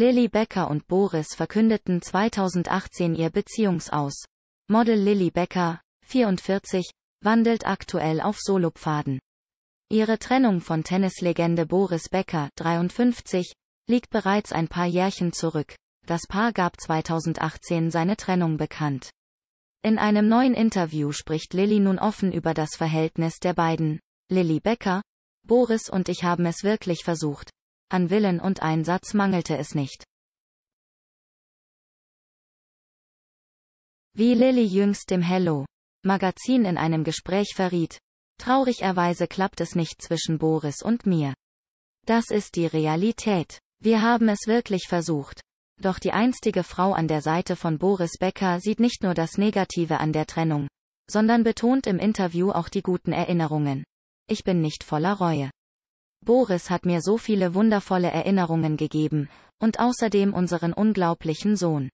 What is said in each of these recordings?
Lilly Becker und Boris verkündeten 2018 ihr Beziehungsaus. Model Lilly Becker, 44, wandelt aktuell auf Solopfaden. Ihre Trennung von Tennislegende Boris Becker, 53, liegt bereits ein paar Jährchen zurück. Das Paar gab 2018 seine Trennung bekannt. In einem neuen Interview spricht Lilly nun offen über das Verhältnis der beiden. Lilly Becker, Boris und ich haben es wirklich versucht. An Willen und Einsatz mangelte es nicht. Wie Lilly jüngst dem Hello! Magazin in einem Gespräch verriet, traurigerweise klappt es nicht zwischen Boris und mir. Das ist die Realität. Wir haben es wirklich versucht. Doch die einstige Frau an der Seite von Boris Becker sieht nicht nur das Negative an der Trennung, sondern betont im Interview auch die guten Erinnerungen. Ich bin nicht voller Reue. Boris hat mir so viele wundervolle Erinnerungen gegeben, und außerdem unseren unglaublichen Sohn.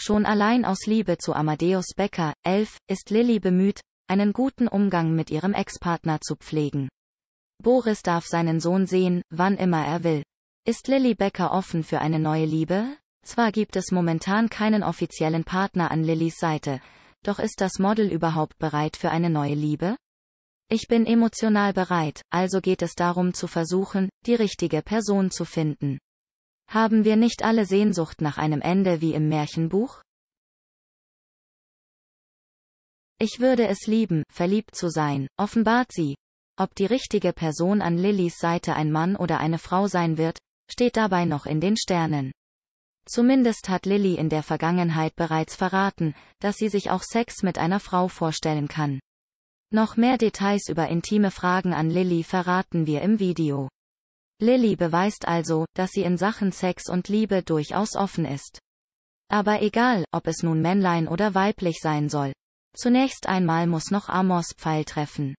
Schon allein aus Liebe zu Amadeus Becker, 11, ist Lilly bemüht, einen guten Umgang mit ihrem Ex-Partner zu pflegen. Boris darf seinen Sohn sehen, wann immer er will. Ist Lilly Becker offen für eine neue Liebe? Zwar gibt es momentan keinen offiziellen Partner an Lillys Seite, doch ist das Model überhaupt bereit für eine neue Liebe? Ich bin emotional bereit, also geht es darum zu versuchen, die richtige Person zu finden. Haben wir nicht alle Sehnsucht nach einem Ende wie im Märchenbuch? Ich würde es lieben, verliebt zu sein, offenbart sie. Ob die richtige Person an Lillys Seite ein Mann oder eine Frau sein wird, steht dabei noch in den Sternen. Zumindest hat Lilly in der Vergangenheit bereits verraten, dass sie sich auch Sex mit einer Frau vorstellen kann. Noch mehr Details über intime Fragen an Lilly verraten wir im Video. Lilly beweist also, dass sie in Sachen Sex und Liebe durchaus offen ist. Aber egal, ob es nun Männlein oder weiblich sein soll. Zunächst einmal muss noch Amors Pfeil treffen.